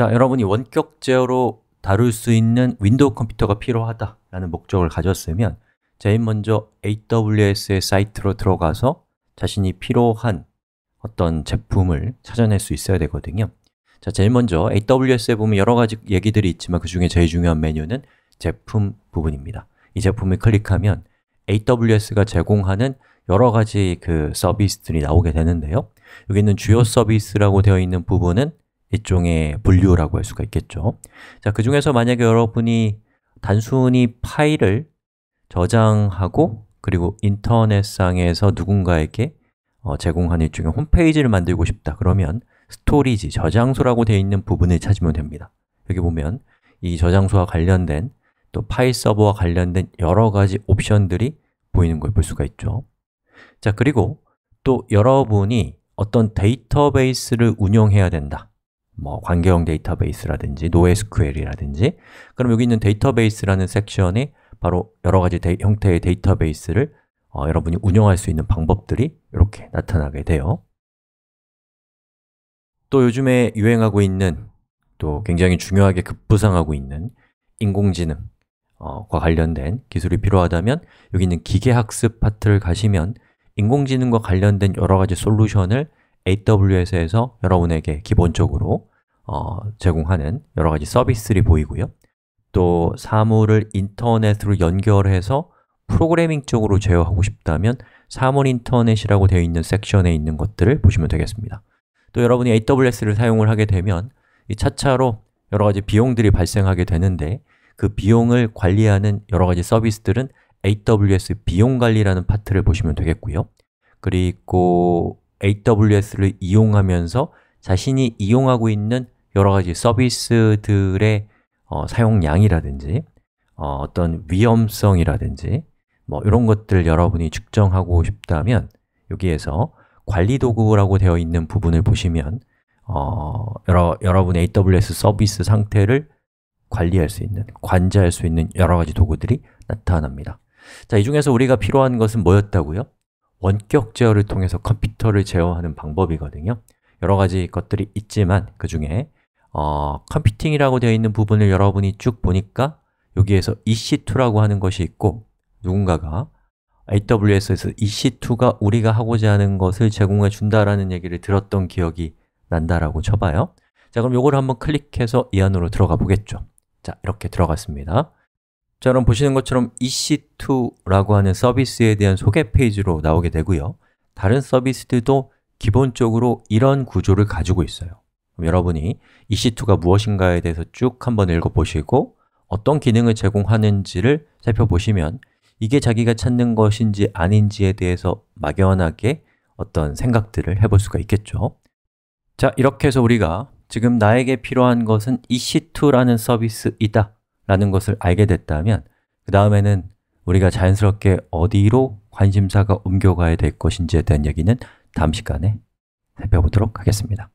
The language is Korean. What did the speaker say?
자, 여러분이 원격 제어로 다룰 수 있는 윈도우 컴퓨터가 필요하다라는 목적을 가졌으면 제일 먼저 AWS의 사이트로 들어가서 자신이 필요한 어떤 제품을 찾아낼 수 있어야 되거든요 자, 제일 먼저 AWS에 보면 여러 가지 얘기들이 있지만 그 중에 제일 중요한 메뉴는 제품 부분입니다 이 제품을 클릭하면 AWS가 제공하는 여러 가지 그 서비스들이 나오게 되는데요 여기 있는 주요 서비스라고 되어 있는 부분은 일종의 분류라고 할 수가 있겠죠 자, 그 중에서 만약에 여러분이 단순히 파일을 저장하고 그리고 인터넷상에서 누군가에게 어, 제공하는 일종의 홈페이지를 만들고 싶다 그러면 스토리지, 저장소라고 되어 있는 부분을 찾으면 됩니다 여기 보면 이 저장소와 관련된 또 파일 서버와 관련된 여러 가지 옵션들이 보이는 걸 볼 수가 있죠 자, 그리고 또 여러분이 어떤 데이터베이스를 운영해야 된다 뭐 관계형 데이터베이스라든지 NoSQL이라든지 그럼 여기 있는 데이터베이스라는 섹션이 바로 여러 가지 데이, 형태의 데이터베이스를 어, 여러분이 운영할 수 있는 방법들이 이렇게 나타나게 돼요 또 요즘에 유행하고 있는 또 굉장히 중요하게 급부상하고 있는 인공지능과 어, 관련된 기술이 필요하다면 여기 있는 기계학습 파트를 가시면 인공지능과 관련된 여러 가지 솔루션을 AWS에서 여러분에게 기본적으로 어, 제공하는 여러 가지 서비스들이 보이고요. 또 사물을 인터넷으로 연결해서 프로그래밍 쪽으로 제어하고 싶다면 사물 인터넷이라고 되어 있는 섹션에 있는 것들을 보시면 되겠습니다. 또 여러분이 AWS를 사용을 하게 되면 이 차차로 여러 가지 비용들이 발생하게 되는데 그 비용을 관리하는 여러 가지 서비스들은 AWS 비용 관리라는 파트를 보시면 되겠고요. 그리고 AWS를 이용하면서 자신이 이용하고 있는 여러 가지 서비스들의 어, 사용량이라든지 어, 떤 위험성이라든지 뭐 이런 것들 여러분이 측정하고 싶다면 여기에서 관리 도구라고 되어 있는 부분을 보시면 어, 여러, 여러분 AWS 서비스 상태를 관리할 수 있는, 관제할 수 있는 여러 가지 도구들이 나타납니다 자, 이 중에서 우리가 필요한 것은 뭐였다고요? 원격 제어를 통해서 컴퓨터를 제어하는 방법이거든요 여러 가지 것들이 있지만 그 중에 어, 컴퓨팅이라고 되어 있는 부분을 여러분이 쭉 보니까 여기에서 EC2라고 하는 것이 있고 누군가가 AWS에서 EC2가 우리가 하고자 하는 것을 제공해 준다라는 얘기를 들었던 기억이 난다라고 쳐봐요 자, 그럼 이걸 한번 클릭해서 이 안으로 들어가 보겠죠 자, 이렇게 들어갔습니다 자, 그럼 보시는 것처럼 EC2라고 하는 서비스에 대한 소개 페이지로 나오게 되고요 다른 서비스들도 기본적으로 이런 구조를 가지고 있어요 그럼 여러분이 EC2가 무엇인가에 대해서 쭉 한번 읽어보시고 어떤 기능을 제공하는지를 살펴보시면 이게 자기가 찾는 것인지 아닌지에 대해서 막연하게 어떤 생각들을 해볼 수가 있겠죠 자, 이렇게 해서 우리가 지금 나에게 필요한 것은 EC2라는 서비스이다 라는 것을 알게 됐다면 그 다음에는 우리가 자연스럽게 어디로 관심사가 옮겨가야 될 것인지에 대한 얘기는 다음 시간에 살펴보도록 하겠습니다